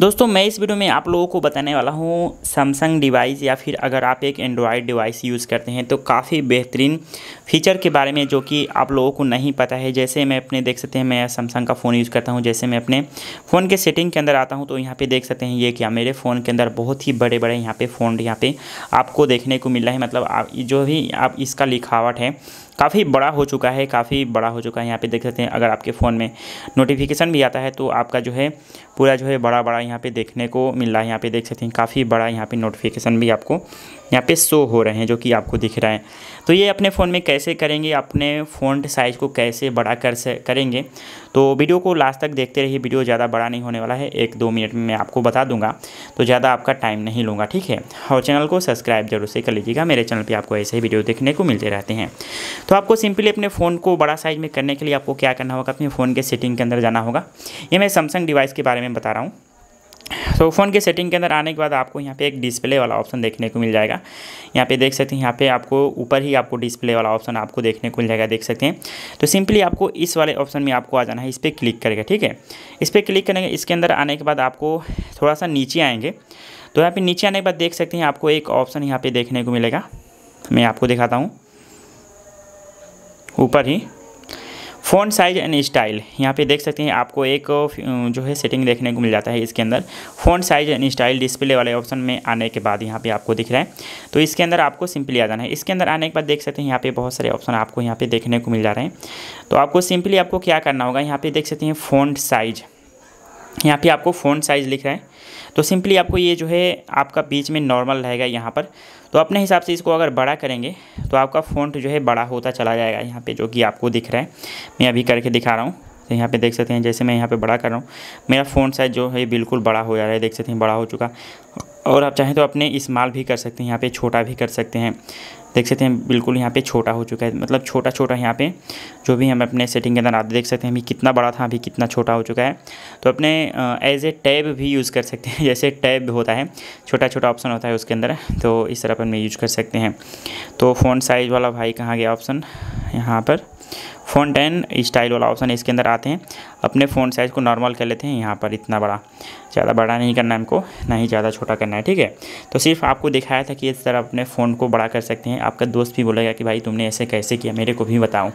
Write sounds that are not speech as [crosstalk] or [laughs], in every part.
दोस्तों मैं इस वीडियो में आप लोगों को बताने वाला हूँ सैमसंग डिवाइस या फिर अगर आप एक एंड्रॉयड डिवाइस यूज़ करते हैं तो काफ़ी बेहतरीन फीचर के बारे में जो कि आप लोगों को नहीं पता है जैसे मैं अपने देख सकते हैं मैं सैमसंग का फ़ोन यूज़ करता हूँ जैसे मैं अपने फ़ोन के सेटिंग के अंदर आता हूँ तो यहाँ पर देख सकते हैं ये क्या मेरे फ़ोन के अंदर बहुत ही बड़े बड़े यहाँ पर फ़ोन यहाँ पर आपको देखने को मिल रहा है मतलब जो भी आप इसका लिखावट है काफ़ी बड़ा हो चुका है काफ़ी बड़ा हो चुका है यहाँ पे देख सकते हैं अगर आपके फ़ोन में नोटिफिकेशन भी आता है तो आपका जो है पूरा जो है बड़ा बड़ा यहाँ पे देखने को मिल रहा है यहाँ पे देख सकते हैं काफ़ी बड़ा यहाँ पे नोटिफिकेशन भी आपको यहाँ पे शो हो रहे हैं जो कि आपको दिख रहा है तो ये अपने फ़ोन में कैसे करेंगे अपने फ़ोन साइज़ को कैसे बड़ा कर करेंगे तो वीडियो को लास्ट तक देखते रहिए वीडियो ज़्यादा बड़ा नहीं होने वाला है एक दो मिनट में मैं आपको बता दूंगा तो ज़्यादा आपका टाइम नहीं लूँगा ठीक है और चैनल को सब्सक्राइब जरूर से कर लीजिएगा मेरे चैनल पर आपको ऐसे ही वीडियो देखने को मिलते रहते हैं तो आपको सिंपली अपने फ़ोन को बड़ा साइज़ में करने के लिए आपको क्या करना होगा अपने फ़ोन के सेटिंग के अंदर जाना होगा ये मैं सैमसंग डिवाइस के बारे में बता रहा हूँ तो फ़ोन के सेटिंग के अंदर आने के बाद आपको यहाँ पे एक डिस्प्ले वाला ऑप्शन देखने को मिल जाएगा यहाँ पे देख सकते हैं यहाँ पे आपको ऊपर ही आपको डिस्प्ले वाला ऑप्शन आपको देखने को मिल जाएगा देख सकते हैं तो सिंपली आपको इस वाले ऑप्शन में आपको आ जाना है इस पर क्लिक करके ठीक है इस पर क्लिक करेंगे इसके अंदर आने के बाद आपको थोड़ा सा नीचे आएँगे तो यहाँ पर नीचे आने के बाद देख सकते हैं आपको एक ऑप्शन यहाँ पर देखने को मिलेगा मैं आपको दिखाता हूँ ऊपर ही फ़ोन साइज़ एंड स्टाइल यहाँ पे देख सकते हैं आपको एक जो है सेटिंग देखने को मिल जाता है इसके अंदर phone size and style display वाले ऑप्शन में आने के बाद यहाँ पे आपको दिख रहा है तो इसके अंदर आपको सिंपली आ जाना है इसके अंदर आने के बाद देख सकते हैं यहाँ पे बहुत सारे ऑप्शन आपको यहाँ पे देखने को मिल जा रहे हैं तो आपको सिंपली आपको क्या करना होगा यहाँ पर देख सकते हैं फ़ोन साइज़ यहाँ पे आपको फ़ोन साइज़ लिख रहा है तो सिंपली आपको ये जो है आपका बीच में नॉर्मल रहेगा यहाँ पर तो अपने हिसाब से इसको अगर बड़ा करेंगे तो आपका फ़ोन जो है बड़ा होता चला जाएगा यहाँ पे जो कि आपको दिख रहा है मैं अभी करके दिखा रहा हूँ तो यहाँ पे देख सकते हैं जैसे मैं यहाँ पे बड़ा कर रहा हूँ मेरा फ़ोन साइज़ जो है बिल्कुल बड़ा हो जा रहा है देख सकते हैं बड़ा हो चुका और आप चाहें तो अपने इस्तेमाल भी कर सकते हैं यहाँ पे छोटा भी कर सकते हैं देख सकते हैं बिल्कुल यहाँ पे छोटा हो चुका है मतलब छोटा छोटा यहाँ पे जो भी हम अपने सेटिंग के अंदर आते देख सकते हैं अभी कितना बड़ा था अभी कितना छोटा हो चुका है तो अपने एज ए टैब भी यूज़ कर सकते हैं [laughs] जैसे टैब होता है छोटा छोटा ऑप्शन होता है उसके अंदर तो इस तरह अपन में यूज कर सकते हैं तो फ़ोन साइज़ वाला भाई कहाँ गया ऑप्शन यहाँ पर फ़ोन टेन स्टाइल वाला ऑप्शन इसके अंदर आते हैं अपने फ़ोन साइज़ को नॉर्मल कर लेते हैं यहाँ पर इतना बड़ा ज़्यादा बड़ा नहीं करना है हमको ना ही ज़्यादा छोटा करना है ठीक है तो सिर्फ आपको दिखाया था कि इस तरह अपने फ़ोन को बड़ा कर सकते हैं आपका दोस्त भी बोलेगा कि भाई तुमने ऐसे कैसे किया मेरे को भी बताओ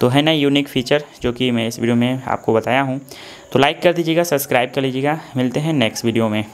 तो है ना यूनिक फ़ीचर जो कि मैं इस वीडियो में आपको बताया हूँ तो लाइक कर दीजिएगा सब्सक्राइब कर लीजिएगा मिलते हैं नेक्स्ट वीडियो में